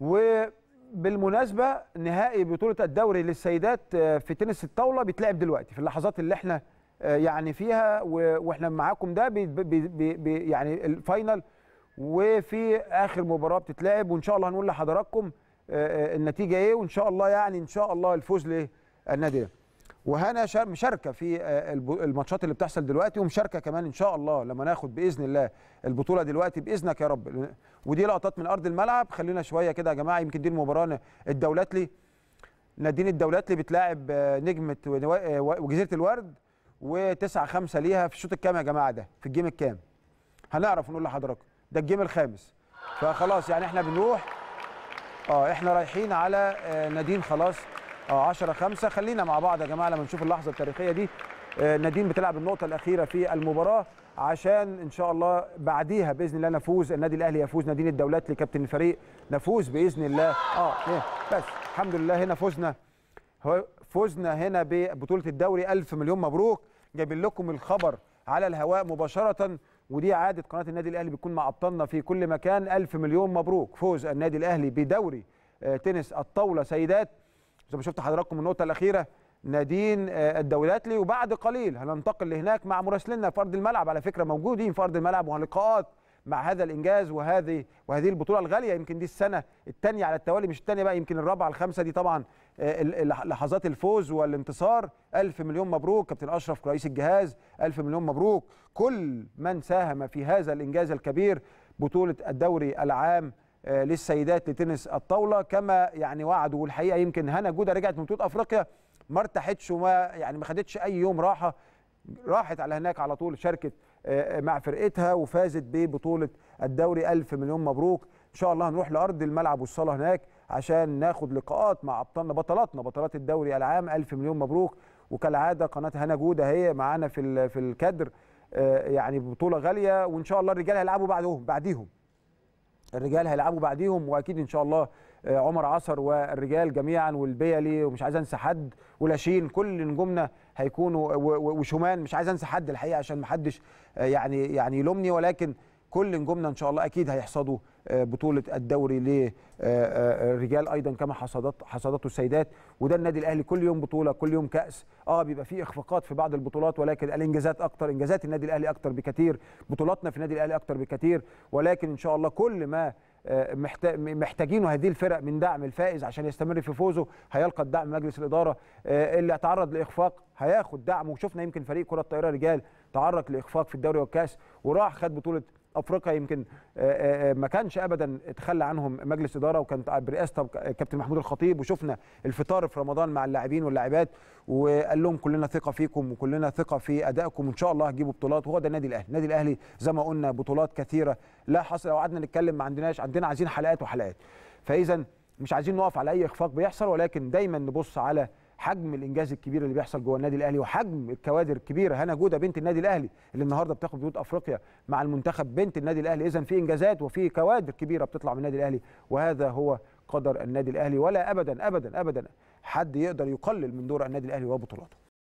وبالمناسبه نهائي بطوله الدوري للسيدات آه، في تنس الطاوله بيتلعب دلوقتي في اللحظات اللي احنا آه، يعني فيها واحنا معاكم ده بي بي بي يعني الفاينل وفي اخر مباراه بتتلعب وان شاء الله هنقول لحضراتكم آه، النتيجه ايه وان شاء الله يعني ان شاء الله الفوز للنادي ده وهنا مشاركه في آه، الماتشات اللي بتحصل دلوقتي ومشاركه كمان ان شاء الله لما ناخد باذن الله البطوله دلوقتي باذنك يا رب ودي لقطات من ارض الملعب خلينا شويه كده يا جماعه يمكن دي المباراه الدولتلي نادين الدولتلي بتلاعب آه، نجمه آه، وجزيره الورد و9 5 ليها في الشوط الكام يا جماعه ده في الجيم الكام هنعرف نقول لحضراتكم ده الجيم الخامس فخلاص يعني احنا بنروح اه احنا رايحين على نادين خلاص 10 آه، 5 خلينا مع بعض يا جماعه لما نشوف اللحظه التاريخيه دي آه، نادين بتلعب النقطه الاخيره في المباراه عشان ان شاء الله بعديها باذن الله نفوز النادي الاهلي يفوز نادين الدولات لكابتن الفريق نفوز باذن الله اه إيه، بس الحمد لله هنا فزنا فزنا هنا ببطوله الدوري الف مليون مبروك جايبين لكم الخبر على الهواء مباشره ودي عاده قناه النادي الاهلي بتكون مع ابطالنا في كل مكان الف مليون مبروك فوز النادي الاهلي بدوري آه، تنس الطاوله سيدات زي ما شفت حضراتكم النقطه الاخيره نادين آه، الدولاتلي وبعد قليل هننتقل لهناك مع مراسلنا في ارض الملعب على فكره موجودين في ارض الملعب ولقاءات مع هذا الانجاز وهذه وهذه البطوله الغاليه يمكن دي السنه الثانيه على التوالي مش الثانيه بقى يمكن الرابعه الخامسه دي طبعا آه، لحظات الفوز والانتصار ألف مليون مبروك كابتن اشرف رئيس الجهاز ألف مليون مبروك كل من ساهم في هذا الانجاز الكبير بطوله الدوري العام آه، للسيدات لتنس الطاوله كما يعني وعدوا والحقيقه يمكن هنا جوده رجعت من بطوله افريقيا ما ارتحتش وما يعني ما خدتش اي يوم راحه راحت على هناك على طول شاركت آه، آه، مع فرقتها وفازت ببطوله الدوري ألف مليون مبروك ان شاء الله هنروح لارض الملعب والصاله هناك عشان ناخد لقاءات مع ابطالنا بطلاتنا بطلات الدوري العام ألف مليون مبروك وكالعاده قناه هنا جوده هي معانا في في الكادر يعني بطوله غاليه وان شاء الله الرجال هيلعبوا بعدهم بعديهم الرجال هيلعبوا بعديهم واكيد ان شاء الله آه، عمر عصر والرجال جميعا والبيلي ومش عايز انسى حد ولاشين كل نجومنا هيكونوا وشومان مش عايز انسى حد الحقيقه عشان محدش آه، يعني يعني يلومني ولكن كل نجومنا ان شاء الله اكيد هيحصدوا آه، بطوله الدوري للرجال آه، آه، ايضا كما حصدت حصدته السيدات وده النادي الاهلي كل يوم بطوله كل يوم كاس اه بيبقى فيه اخفاقات في بعض البطولات ولكن الانجازات اكتر انجازات النادي الاهلي اكتر بكتير بطولاتنا في النادي الاهلي اكتر بكتير ولكن ان شاء الله كل ما محتاجينه هذه الفرق من دعم الفائز عشان يستمر في فوزه هيلقى الدعم مجلس الاداره اللي تعرض لاخفاق هياخد دعم وشفنا يمكن فريق كره الطائره رجال تعرض لاخفاق في الدوري والكاس وراح خد بطوله افريقيا يمكن آه، آه، آه، ما كانش ابدا اتخلى عنهم مجلس اداره وكانت برئاسه كابتن محمود الخطيب وشفنا الفطار في رمضان مع اللاعبين واللاعبات وقال لهم كلنا ثقه فيكم وكلنا ثقه في ادائكم وان شاء الله هتجيبوا بطولات وهو ده النادي الاهلي النادي الاهلي زي ما قلنا بطولات كثيره لا حصر لو قعدنا نتكلم ما عندناش عندنا عايزين حلقات وحلقات فاذا مش عايزين نقف على اي اخفاق بيحصل ولكن دايما نبص على حجم الانجاز الكبير اللي بيحصل جوه النادي الاهلي وحجم الكوادر الكبيره هنا جوده بنت النادي الاهلي اللي النهارده بتاخد بطوله افريقيا مع المنتخب بنت النادي الاهلي اذا في انجازات وفي كوادر كبيره بتطلع من النادي الاهلي وهذا هو قدر النادي الاهلي ولا ابدا ابدا ابدا حد يقدر يقلل من دور النادي الاهلي وبطولاته